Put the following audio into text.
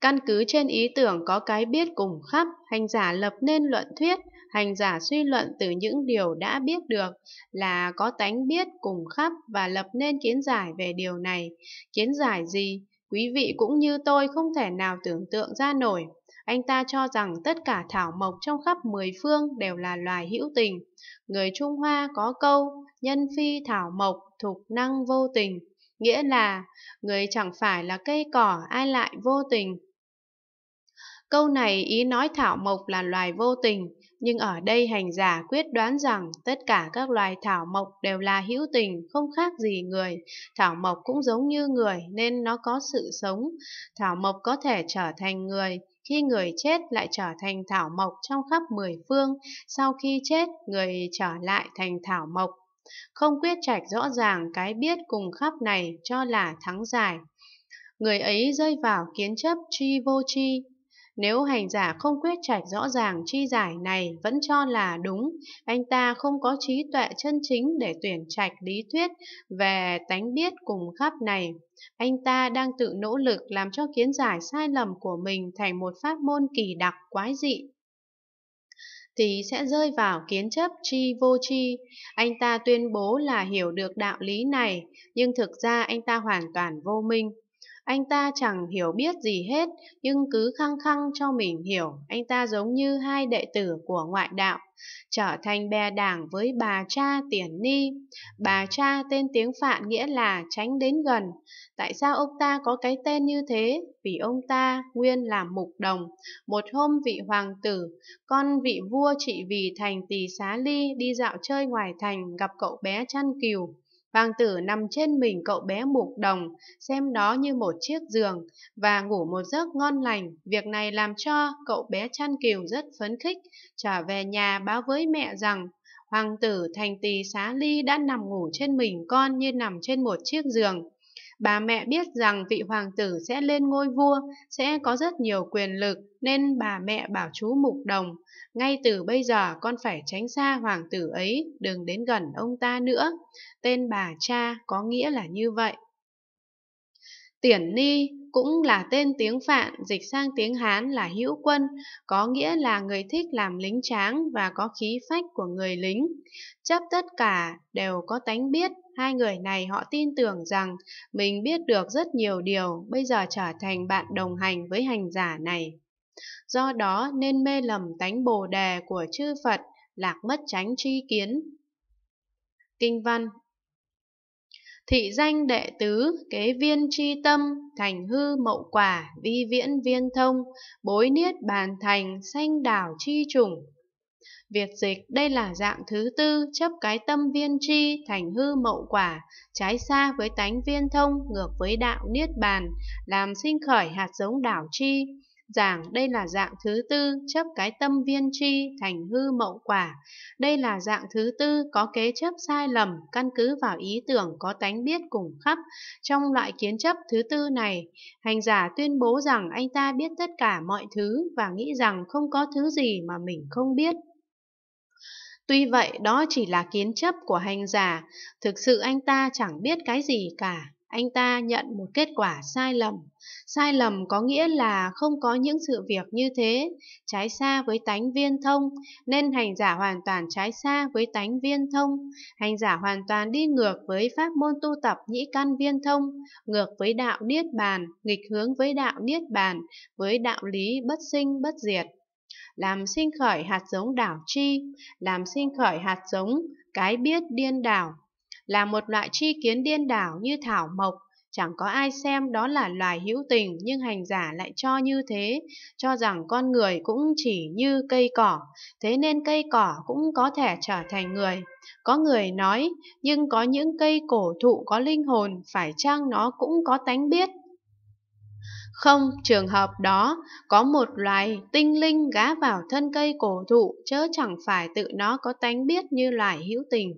Căn cứ trên ý tưởng có cái biết cùng khắp, hành giả lập nên luận thuyết, hành giả suy luận từ những điều đã biết được là có tánh biết cùng khắp và lập nên kiến giải về điều này. Kiến giải gì? Quý vị cũng như tôi không thể nào tưởng tượng ra nổi. Anh ta cho rằng tất cả thảo mộc trong khắp mười phương đều là loài hữu tình. Người Trung Hoa có câu, nhân phi thảo mộc, thục năng vô tình. Nghĩa là, người chẳng phải là cây cỏ ai lại vô tình, Câu này ý nói thảo mộc là loài vô tình, nhưng ở đây hành giả quyết đoán rằng tất cả các loài thảo mộc đều là hữu tình, không khác gì người. Thảo mộc cũng giống như người nên nó có sự sống. Thảo mộc có thể trở thành người, khi người chết lại trở thành thảo mộc trong khắp mười phương, sau khi chết người trở lại thành thảo mộc. Không quyết trạch rõ ràng cái biết cùng khắp này cho là thắng giải. Người ấy rơi vào kiến chấp tri vô tri, nếu hành giả không quyết trạch rõ ràng chi giải này vẫn cho là đúng, anh ta không có trí tuệ chân chính để tuyển trạch lý thuyết về tánh biết cùng khắp này. Anh ta đang tự nỗ lực làm cho kiến giải sai lầm của mình thành một pháp môn kỳ đặc quái dị thì sẽ rơi vào kiến chấp chi vô chi. Anh ta tuyên bố là hiểu được đạo lý này, nhưng thực ra anh ta hoàn toàn vô minh. Anh ta chẳng hiểu biết gì hết, nhưng cứ khăng khăng cho mình hiểu anh ta giống như hai đệ tử của ngoại đạo, trở thành bè đảng với bà cha Tiền Ni. Bà cha tên tiếng Phạn nghĩa là tránh đến gần. Tại sao ông ta có cái tên như thế? Vì ông ta nguyên là mục đồng. Một hôm vị hoàng tử, con vị vua trị vì thành tỳ xá ly đi dạo chơi ngoài thành gặp cậu bé chăn cừu. Hoàng tử nằm trên mình cậu bé mục đồng, xem đó như một chiếc giường, và ngủ một giấc ngon lành. Việc này làm cho cậu bé chăn kiều rất phấn khích, trở về nhà báo với mẹ rằng Hoàng tử thành tỳ xá ly đã nằm ngủ trên mình con như nằm trên một chiếc giường. Bà mẹ biết rằng vị hoàng tử sẽ lên ngôi vua, sẽ có rất nhiều quyền lực, nên bà mẹ bảo chú Mục Đồng, ngay từ bây giờ con phải tránh xa hoàng tử ấy, đừng đến gần ông ta nữa. Tên bà cha có nghĩa là như vậy. Tiển Ni cũng là tên tiếng Phạn dịch sang tiếng Hán là hữu quân, có nghĩa là người thích làm lính tráng và có khí phách của người lính. Chấp tất cả đều có tánh biết, hai người này họ tin tưởng rằng mình biết được rất nhiều điều, bây giờ trở thành bạn đồng hành với hành giả này. Do đó nên mê lầm tánh bồ đề của chư Phật, lạc mất tránh tri kiến. Kinh văn thị danh đệ tứ kế viên tri tâm thành hư mậu quả vi viễn viên thông bối niết bàn thành sanh đảo chi trùng việt dịch đây là dạng thứ tư chấp cái tâm viên tri thành hư mậu quả, trái xa với tánh viên thông ngược với đạo niết bàn, làm sinh khởi hạt giống đảo tri. Giảng đây là dạng thứ tư chấp cái tâm viên tri thành hư mậu quả. Đây là dạng thứ tư có kế chấp sai lầm căn cứ vào ý tưởng có tánh biết cùng khắp. Trong loại kiến chấp thứ tư này, hành giả tuyên bố rằng anh ta biết tất cả mọi thứ và nghĩ rằng không có thứ gì mà mình không biết. Tuy vậy đó chỉ là kiến chấp của hành giả, thực sự anh ta chẳng biết cái gì cả anh ta nhận một kết quả sai lầm. Sai lầm có nghĩa là không có những sự việc như thế, trái xa với tánh viên thông, nên hành giả hoàn toàn trái xa với tánh viên thông. Hành giả hoàn toàn đi ngược với pháp môn tu tập nhĩ căn viên thông, ngược với đạo niết bàn, nghịch hướng với đạo niết bàn, với đạo lý bất sinh bất diệt. Làm sinh khởi hạt giống đảo chi, làm sinh khởi hạt giống, cái biết điên đảo, là một loại tri kiến điên đảo như thảo mộc, chẳng có ai xem đó là loài hữu tình nhưng hành giả lại cho như thế, cho rằng con người cũng chỉ như cây cỏ, thế nên cây cỏ cũng có thể trở thành người. Có người nói, nhưng có những cây cổ thụ có linh hồn, phải chăng nó cũng có tánh biết? Không, trường hợp đó, có một loài tinh linh gá vào thân cây cổ thụ, chớ chẳng phải tự nó có tánh biết như loài hữu tình.